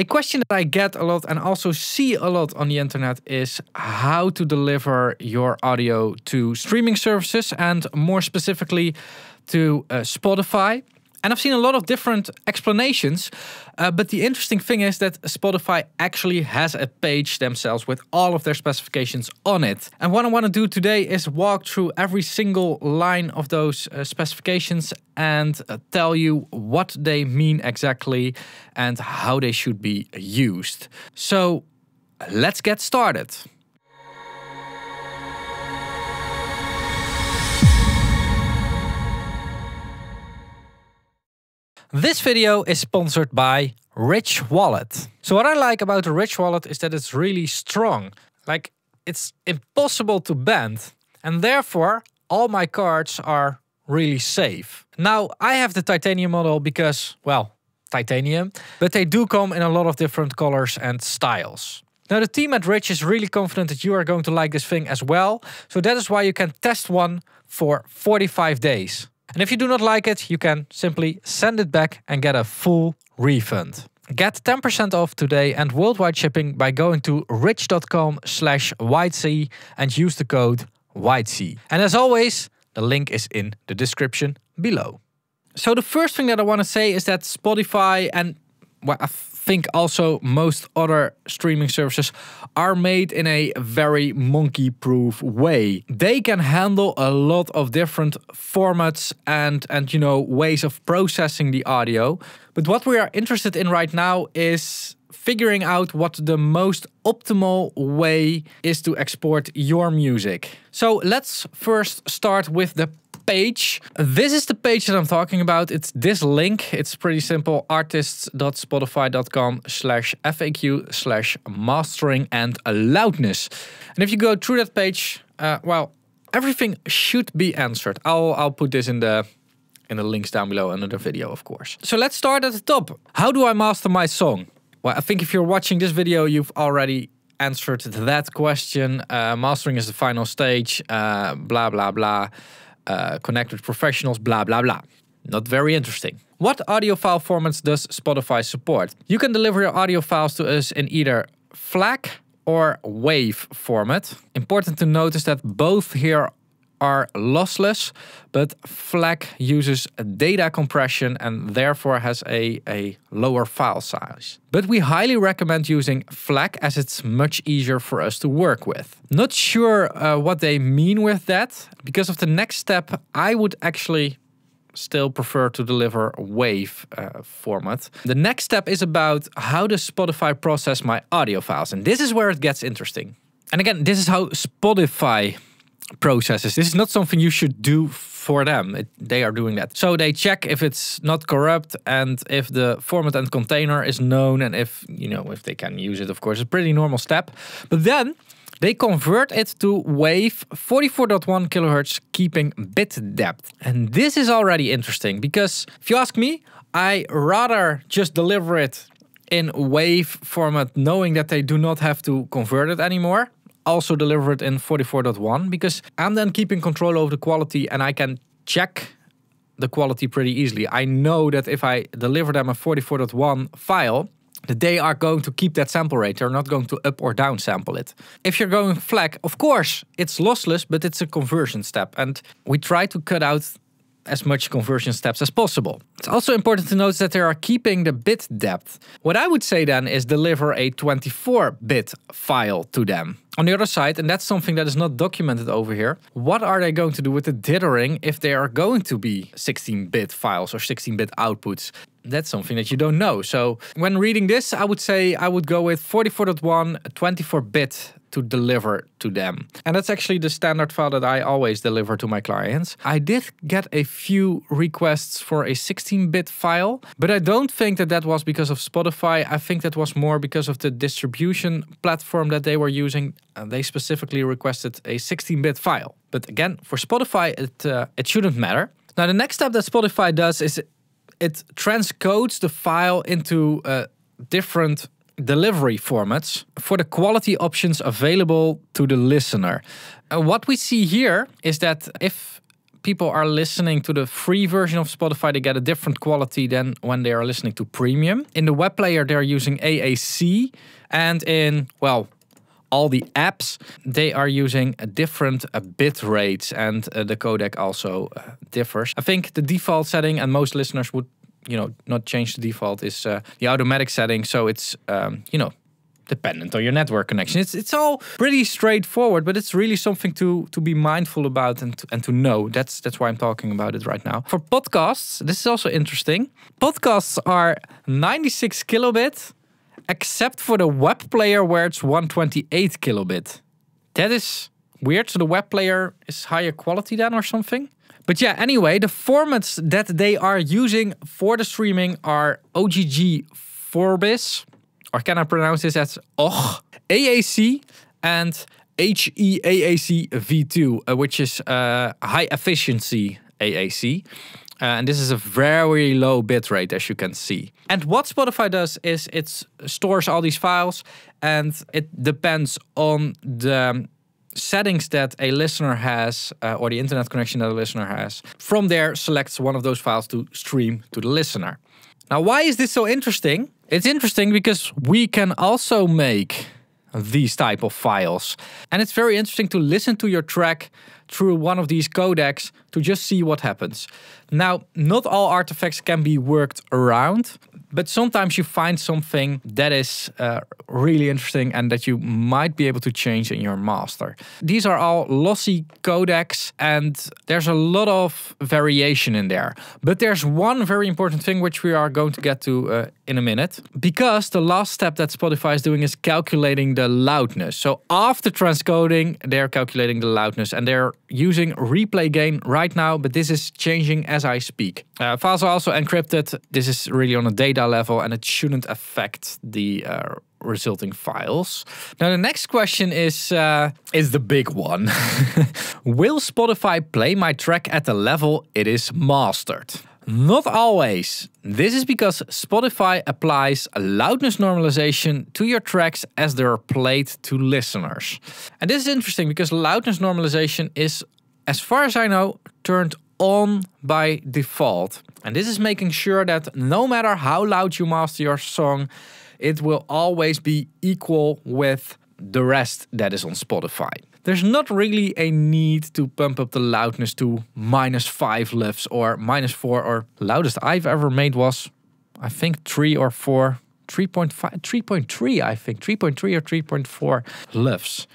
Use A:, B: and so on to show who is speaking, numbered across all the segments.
A: A question that I get a lot and also see a lot on the internet is how to deliver your audio to streaming services and more specifically to uh, Spotify. And I've seen a lot of different explanations, uh, but the interesting thing is that Spotify actually has a page themselves with all of their specifications on it. And what I want to do today is walk through every single line of those uh, specifications and uh, tell you what they mean exactly and how they should be used. So let's get started. This video is sponsored by Rich Wallet. So what I like about the Rich Wallet is that it's really strong. Like it's impossible to bend and therefore all my cards are really safe. Now I have the titanium model because, well, titanium, but they do come in a lot of different colors and styles. Now the team at Rich is really confident that you are going to like this thing as well. So that is why you can test one for 45 days. And if you do not like it, you can simply send it back and get a full refund. Get 10% off today and worldwide shipping by going to rich.com slash and use the code whitesea. And as always, the link is in the description below. So the first thing that I want to say is that Spotify and well, I've think also most other streaming services are made in a very monkey proof way. They can handle a lot of different formats and, and, you know, ways of processing the audio. But what we are interested in right now is figuring out what the most optimal way is to export your music. So let's first start with the page. This is the page that I'm talking about. It's this link. It's pretty simple. artists.spotify.com slash FAQ slash mastering and loudness. And if you go through that page, uh, well, everything should be answered. I'll, I'll put this in the in the links down below Another video, of course. So let's start at the top. How do I master my song? Well, I think if you're watching this video, you've already answered that question. Uh, mastering is the final stage, uh, blah, blah, blah. Uh, connect with professionals, blah, blah, blah. Not very interesting. What audio file formats does Spotify support? You can deliver your audio files to us in either FLAC or WAVE format. Important to notice that both here are lossless, but FLAC uses data compression and therefore has a, a lower file size. But we highly recommend using FLAC as it's much easier for us to work with. Not sure uh, what they mean with that. Because of the next step, I would actually still prefer to deliver WAV uh, format. The next step is about how does Spotify process my audio files? And this is where it gets interesting. And again, this is how Spotify processes. This is not something you should do for them. It, they are doing that. So they check if it's not corrupt and if the format and container is known and if, you know, if they can use it, of course. It's a pretty normal step. But then they convert it to wave 44.1 kilohertz keeping bit depth. And this is already interesting because if you ask me, I rather just deliver it in wave format knowing that they do not have to convert it anymore also deliver it in 44.1 because I'm then keeping control over the quality and I can check the quality pretty easily. I know that if I deliver them a 44.1 file, that they are going to keep that sample rate. They're not going to up or down sample it. If you're going FLAC, of course, it's lossless, but it's a conversion step. And we try to cut out as much conversion steps as possible. It's also important to note that they are keeping the bit depth. What I would say then is deliver a 24-bit file to them. On the other side, and that's something that is not documented over here, what are they going to do with the dithering if they are going to be 16-bit files or 16-bit outputs? That's something that you don't know. So when reading this, I would say I would go with 44.1 24-bit to deliver to them. And that's actually the standard file that I always deliver to my clients. I did get a few requests for a 16-bit file, but I don't think that that was because of Spotify. I think that was more because of the distribution platform that they were using. And they specifically requested a 16-bit file. But again, for Spotify, it, uh, it shouldn't matter. Now, the next step that Spotify does is it transcodes the file into uh, different delivery formats for the quality options available to the listener. Uh, what we see here is that if people are listening to the free version of Spotify, they get a different quality than when they are listening to premium. In the web player, they're using AAC, and in, well, all the apps, they are using different uh, bit rates and uh, the codec also uh, differs. I think the default setting, and most listeners would you know not change the default is uh, the automatic setting. So it's um, you know dependent on your network connection. It's it's all pretty straightforward, but it's really something to to be mindful about and to, and to know. That's that's why I'm talking about it right now. For podcasts, this is also interesting. Podcasts are 96 kilobit, except for the web player where it's 128 kilobit. That is weird. So the web player is higher quality than or something. But yeah, anyway, the formats that they are using for the streaming are OGG Forbis, or can I pronounce this as OGH, AAC, and HEAAC V2, uh, which is uh, high efficiency AAC. Uh, and this is a very low bitrate, as you can see. And what Spotify does is it stores all these files and it depends on the um, settings that a listener has uh, or the internet connection that a listener has. From there, selects one of those files to stream to the listener. Now, why is this so interesting? It's interesting because we can also make these type of files. And it's very interesting to listen to your track through one of these codecs to just see what happens. Now, not all artifacts can be worked around, but sometimes you find something that is uh, really interesting and that you might be able to change in your master. These are all lossy codecs and there's a lot of variation in there. But there's one very important thing which we are going to get to uh, in a minute because the last step that Spotify is doing is calculating the loudness. So after transcoding, they're calculating the loudness and they're using replay gain right now, but this is changing as I speak. Uh, files are also encrypted. This is really on a data level and it shouldn't affect the uh, resulting files. Now the next question is, uh, is the big one. Will Spotify play my track at the level it is mastered? Not always. This is because Spotify applies loudness normalization to your tracks as they're played to listeners. And this is interesting because loudness normalization is, as far as I know, turned on by default. And this is making sure that no matter how loud you master your song, it will always be equal with the rest that is on Spotify there's not really a need to pump up the loudness to minus 5 levels or minus 4 or loudest I've ever made was I think 3 or 4 3.5 3.3 I think 3.3 or 3.4 levels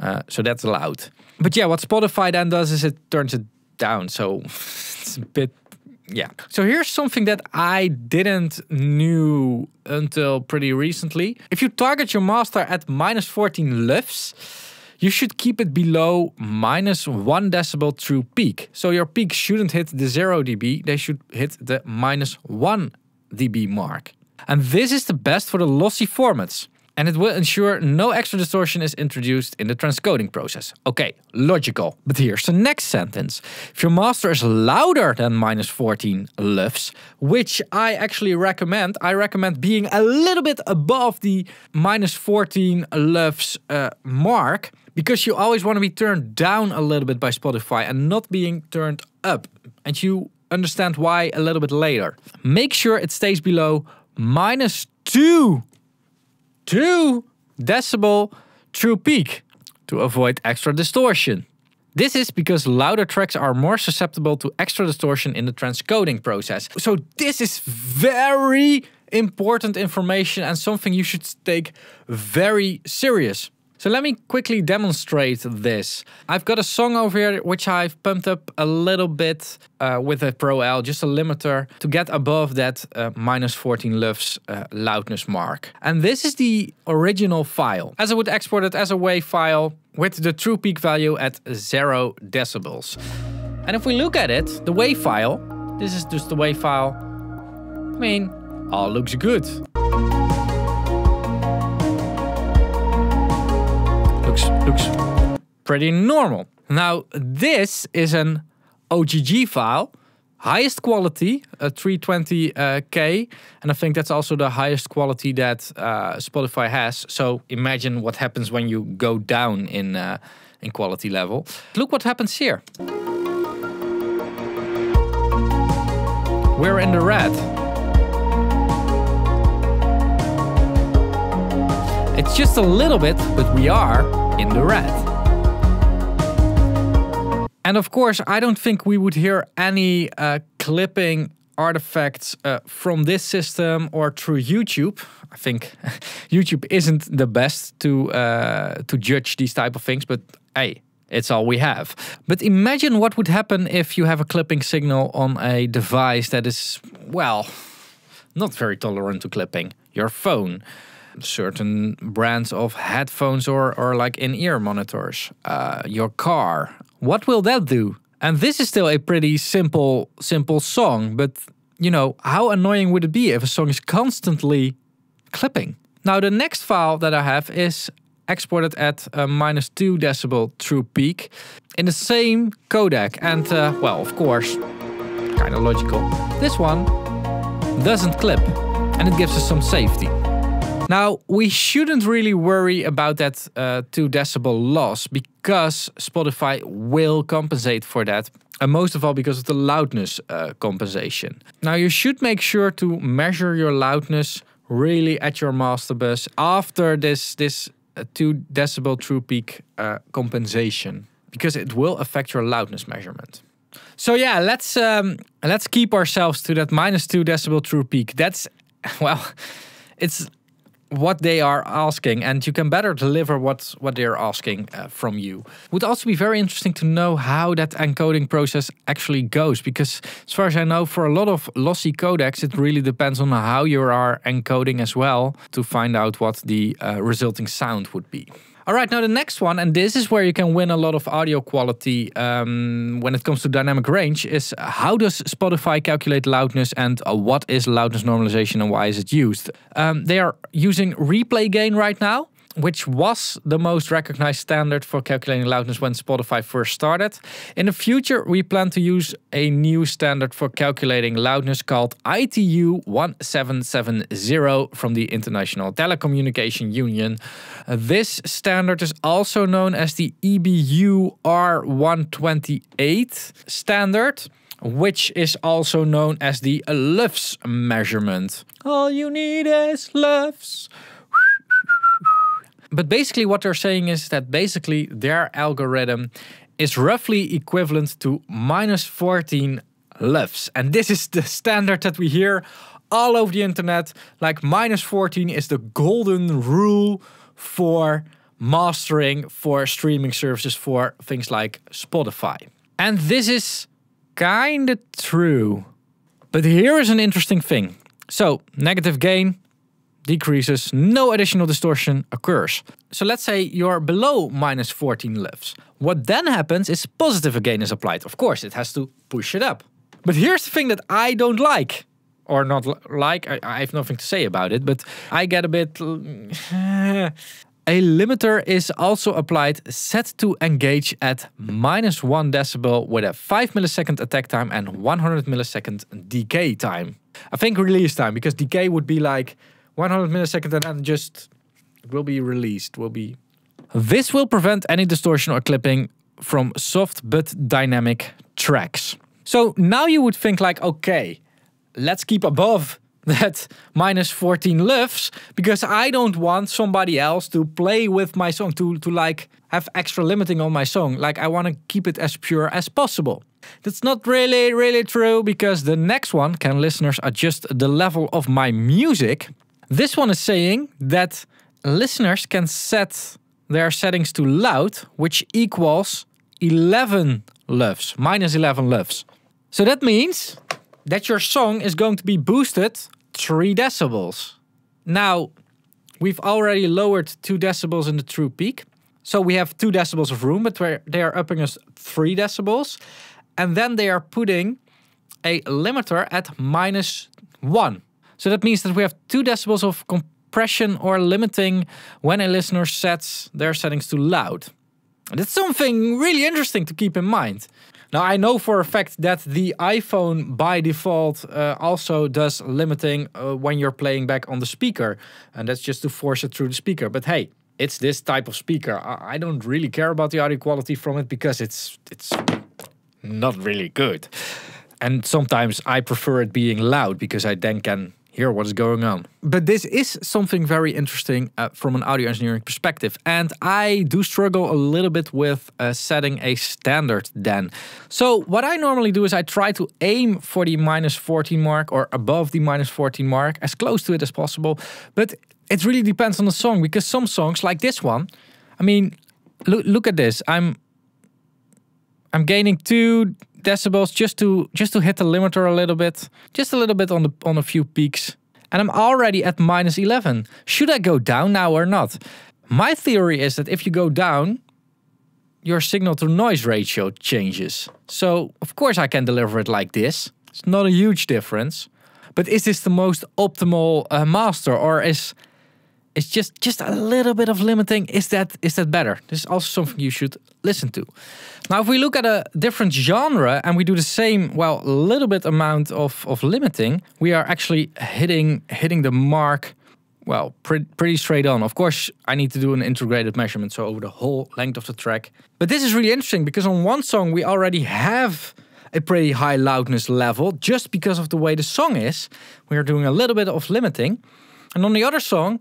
A: uh, so that's loud but yeah what Spotify then does is it turns it down so it's a bit yeah. So here's something that I didn't knew until pretty recently. If you target your master at minus 14 lifts, you should keep it below minus 1 decibel through peak. So your peak shouldn't hit the 0 dB, they should hit the minus 1 dB mark. And this is the best for the lossy formats. And it will ensure no extra distortion is introduced in the transcoding process. Okay, logical. But here's the next sentence. If your master is louder than minus 14 LUFS, which I actually recommend, I recommend being a little bit above the minus 14 LUFS uh, mark, because you always want to be turned down a little bit by Spotify and not being turned up. And you understand why a little bit later. Make sure it stays below minus two, two decibel true peak to avoid extra distortion. This is because louder tracks are more susceptible to extra distortion in the transcoding process. So this is very important information and something you should take very serious. So let me quickly demonstrate this. I've got a song over here which I've pumped up a little bit uh, with a Pro L, just a limiter, to get above that uh, minus 14 LUFS uh, loudness mark. And this is the original file, as I would export it as a WAV file with the true peak value at zero decibels. And if we look at it, the WAV file, this is just the WAV file, I mean, all looks good. Looks pretty normal. Now this is an OGG file, highest quality, a uh, 320k, uh, and I think that's also the highest quality that uh, Spotify has. So imagine what happens when you go down in uh, in quality level. Look what happens here. We're in the red. It's just a little bit, but we are in the red. And of course, I don't think we would hear any uh, clipping artifacts uh, from this system or through YouTube. I think YouTube isn't the best to uh, to judge these type of things, but hey, it's all we have. But imagine what would happen if you have a clipping signal on a device that is well, not very tolerant to clipping. Your phone certain brands of headphones or, or like in ear monitors, uh, your car. What will that do? And this is still a pretty simple, simple song, but you know, how annoying would it be if a song is constantly clipping? Now, the next file that I have is exported at minus 2 decibel true peak in the same codec. And, uh, well, of course, kind of logical. This one doesn't clip, and it gives us some safety. Now, we shouldn't really worry about that uh, 2 decibel loss because Spotify will compensate for that. And most of all because of the loudness uh, compensation. Now, you should make sure to measure your loudness really at your master bus after this, this uh, 2 decibel true peak uh, compensation because it will affect your loudness measurement. So yeah, let's um, let's keep ourselves to that minus two decibel true peak. That's well, it's what they are asking and you can better deliver what, what they're asking uh, from you. Would also be very interesting to know how that encoding process actually goes because as far as I know for a lot of lossy codecs it really depends on how you are encoding as well to find out what the uh, resulting sound would be. All right, now the next one, and this is where you can win a lot of audio quality um, when it comes to dynamic range, is how does Spotify calculate loudness and uh, what is loudness normalization and why is it used? Um, they are using replay gain right now, which was the most recognized standard for calculating loudness when Spotify first started. In the future, we plan to use a new standard for calculating loudness called ITU 1770 from the International Telecommunication Union. this standard is also known as the EBU R128 standard which is also known as the LUFS measurement. All you need is LUFS but basically what they're saying is that basically their algorithm is roughly equivalent to minus 14 loves. And this is the standard that we hear all over the internet. Like minus 14 is the golden rule for mastering for streaming services for things like Spotify. And this is kind of true. But here is an interesting thing. So, negative gain, decreases, no additional distortion occurs. So let's say you're below minus 14 lifts. What then happens is positive gain is applied. Of course, it has to push it up. But here's the thing that I don't like. Or not like, I, I have nothing to say about it, but I get a bit... a limiter is also applied set to engage at minus 1 decibel with a 5 millisecond attack time and 100 millisecond decay time. I think release time, because decay would be like 100 milliseconds and just will be released, will be... This will prevent any distortion or clipping from soft but dynamic tracks. So now you would think like, okay, let's keep above that minus 14 lifts because I don't want somebody else to play with my song, to, to like have extra limiting on my song. Like I want to keep it as pure as possible. That's not really, really true because the next one can listeners adjust the level of my music this one is saying that listeners can set their settings to loud, which equals 11 loves, minus 11 loves. So that means that your song is going to be boosted 3 decibels. Now, we've already lowered 2 decibels in the true peak. So we have 2 decibels of room, but they are upping us 3 decibels. And then they are putting a limiter at minus 1. So that means that we have two decibels of compression or limiting when a listener sets their settings to loud. And that's something really interesting to keep in mind. Now I know for a fact that the iPhone by default uh, also does limiting uh, when you're playing back on the speaker. And that's just to force it through the speaker. But hey, it's this type of speaker. I, I don't really care about the audio quality from it because it's it's not really good. And sometimes I prefer it being loud because I then can hear what is going on. But this is something very interesting uh, from an audio engineering perspective. And I do struggle a little bit with uh, setting a standard then. So what I normally do is I try to aim for the minus 14 mark or above the minus 14 mark, as close to it as possible. But it really depends on the song because some songs like this one, I mean, look, look at this. I'm, I'm gaining two decibels just to just to hit the limiter a little bit, just a little bit on the on a few peaks. And I'm already at minus 11. Should I go down now or not? My theory is that if you go down, your signal to noise ratio changes. So of course I can deliver it like this. It's not a huge difference. But is this the most optimal uh, master or is it's just just a little bit of limiting is that is that better this is also something you should listen to now if we look at a different genre and we do the same well little bit amount of of limiting we are actually hitting hitting the mark well pre pretty straight on of course i need to do an integrated measurement so over the whole length of the track but this is really interesting because on one song we already have a pretty high loudness level just because of the way the song is we are doing a little bit of limiting and on the other song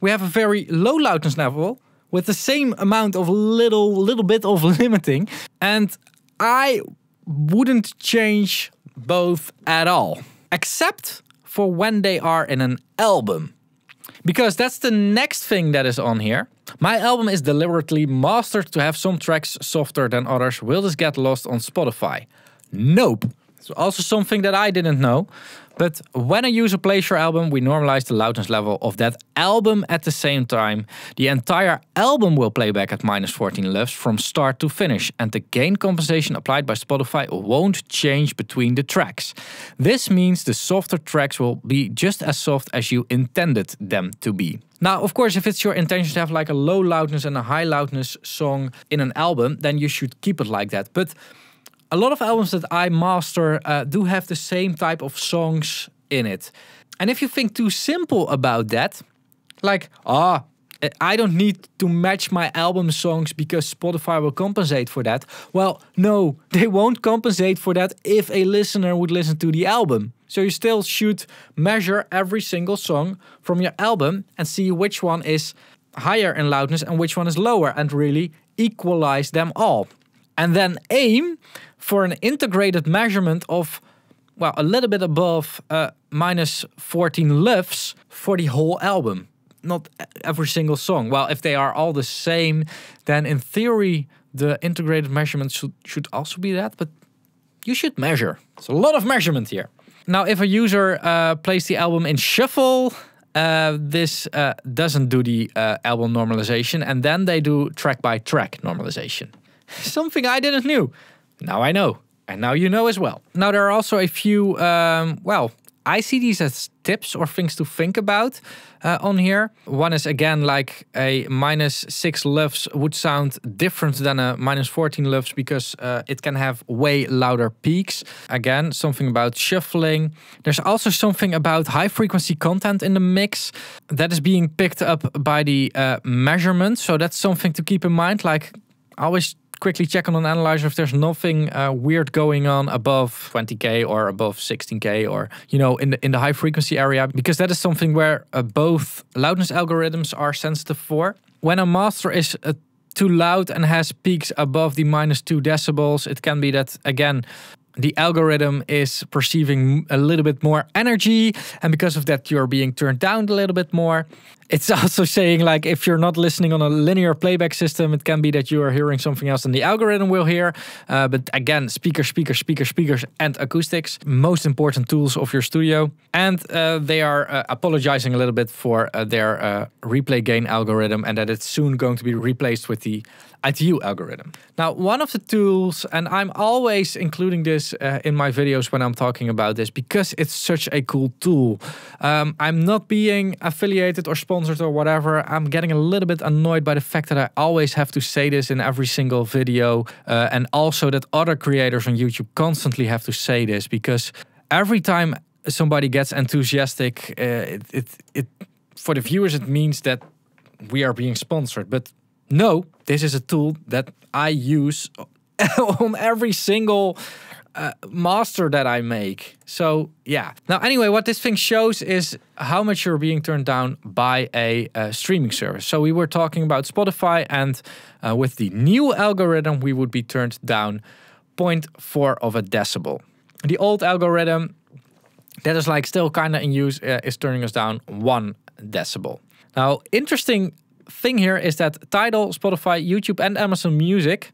A: we have a very low loudness level with the same amount of little little bit of limiting and I wouldn't change both at all except for when they are in an album because that's the next thing that is on here. My album is deliberately mastered to have some tracks softer than others. Will this get lost on Spotify? Nope. It's also something that I didn't know. But when a user plays your album, we normalize the loudness level of that album at the same time. The entire album will play back at minus 14 levels from start to finish, and the gain compensation applied by Spotify won't change between the tracks. This means the softer tracks will be just as soft as you intended them to be. Now, of course, if it's your intention to have like a low loudness and a high loudness song in an album, then you should keep it like that. But a lot of albums that I master uh, do have the same type of songs in it. And if you think too simple about that, like, ah, oh, I don't need to match my album songs because Spotify will compensate for that. Well, no, they won't compensate for that if a listener would listen to the album. So you still should measure every single song from your album and see which one is higher in loudness and which one is lower and really equalize them all. And then aim for an integrated measurement of, well, a little bit above uh, minus 14 lifts for the whole album. Not every single song. Well, if they are all the same, then in theory, the integrated measurement should, should also be that, but you should measure. It's a lot of measurement here. Now, if a user uh, plays the album in shuffle, uh, this uh, doesn't do the uh, album normalization, and then they do track by track normalization. Something I didn't knew. Now I know. And now you know as well. Now there are also a few, um, well, I see these as tips or things to think about uh, on here. One is again like a minus six LUFS would sound different than a minus 14 LUFS because uh, it can have way louder peaks. Again, something about shuffling. There's also something about high frequency content in the mix that is being picked up by the uh, measurement. So that's something to keep in mind. Like always quickly check on an analyzer if there's nothing uh, weird going on above 20k or above 16k or you know in the in the high frequency area because that is something where uh, both loudness algorithms are sensitive for. When a master is uh, too loud and has peaks above the minus two decibels, it can be that again the algorithm is perceiving a little bit more energy and because of that you're being turned down a little bit more it's also saying like if you're not listening on a linear playback system, it can be that you are hearing something else than the algorithm will hear. Uh, but again, speakers, speakers, speakers, speakers, and acoustics, most important tools of your studio. And uh, they are uh, apologizing a little bit for uh, their uh, replay gain algorithm and that it's soon going to be replaced with the ITU algorithm. Now, one of the tools, and I'm always including this uh, in my videos when I'm talking about this because it's such a cool tool. Um, I'm not being affiliated or sponsored sponsored or whatever. I'm getting a little bit annoyed by the fact that I always have to say this in every single video. Uh, and also that other creators on YouTube constantly have to say this because every time somebody gets enthusiastic, uh, it, it, it, for the viewers, it means that we are being sponsored. But no, this is a tool that I use on every single uh, master that I make. So yeah. Now anyway, what this thing shows is how much you're being turned down by a uh, streaming service. So we were talking about Spotify and uh, with the new algorithm, we would be turned down 0.4 of a decibel. The old algorithm that is like still kind of in use uh, is turning us down one decibel. Now, interesting thing here is that Tidal, Spotify, YouTube and Amazon Music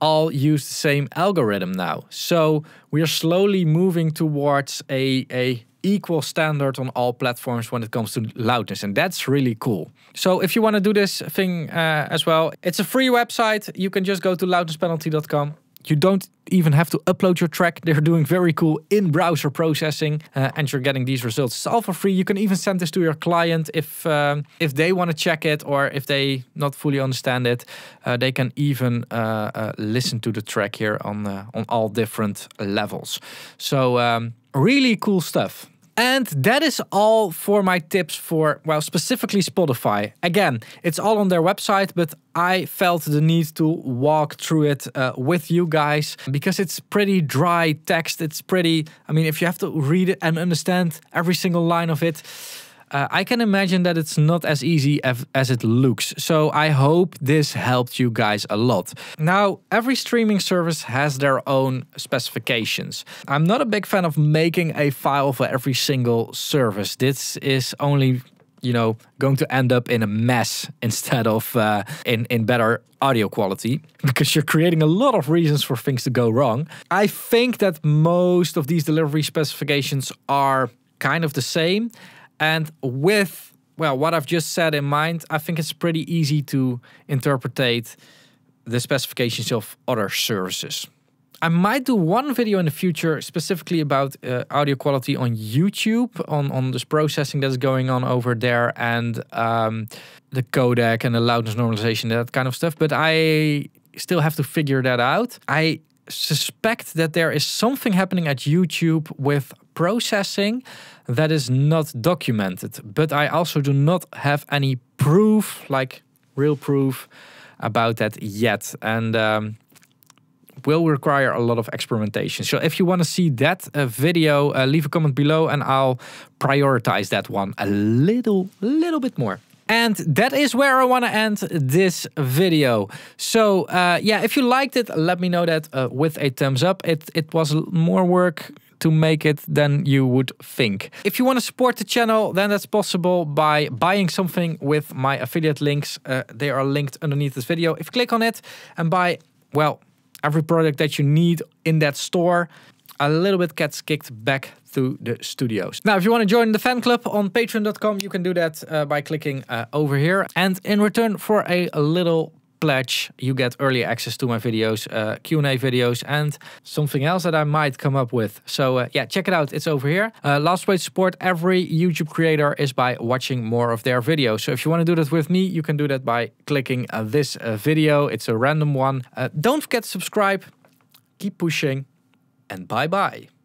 A: all use the same algorithm now. So we are slowly moving towards a, a equal standard on all platforms when it comes to loudness and that's really cool so if you want to do this thing uh, as well it's a free website you can just go to loudnesspenalty.com you don't even have to upload your track. They're doing very cool in-browser processing uh, and you're getting these results. It's all for free. You can even send this to your client if um, if they want to check it or if they not fully understand it. Uh, they can even uh, uh listen to the track here on, uh, on all different levels. So um, really cool stuff. And that is all for my tips for, well, specifically Spotify. Again, it's all on their website, but I felt the need to walk through it uh, with you guys because it's pretty dry text. It's pretty, I mean, if you have to read it and understand every single line of it, uh, I can imagine that it's not as easy as it looks, so I hope this helped you guys a lot. Now, every streaming service has their own specifications. I'm not a big fan of making a file for every single service. This is only you know going to end up in a mess instead of uh, in in better audio quality because you're creating a lot of reasons for things to go wrong. I think that most of these delivery specifications are kind of the same and with well, what I've just said in mind, I think it's pretty easy to interpretate the specifications of other services. I might do one video in the future specifically about uh, audio quality on YouTube, on, on this processing that's going on over there, and um, the codec and the loudness normalization, that kind of stuff. But I still have to figure that out. I suspect that there is something happening at YouTube with processing that is not documented. But I also do not have any proof, like real proof, about that yet. And um, will require a lot of experimentation. So if you want to see that uh, video, uh, leave a comment below and I'll prioritize that one a little, little bit more. And that is where I want to end this video. So uh, yeah, if you liked it, let me know that uh, with a thumbs up. It, it was more work to make it than you would think. If you want to support the channel, then that's possible by buying something with my affiliate links. Uh, they are linked underneath this video. If you click on it and buy, well, every product that you need in that store a little bit gets kicked back to the studios. Now, if you want to join the fan club on patreon.com, you can do that uh, by clicking uh, over here. And in return for a, little pledge, you get early access to my videos, uh, Q&A videos, and something else that I might come up with. So uh, yeah, check it out. It's over here. Uh, last way to support every YouTube creator is by watching more of their videos. So if you want to do that with me, you can do that by clicking uh, this uh, video. It's a random one. Uh, don't forget to subscribe. Keep pushing and bye bye.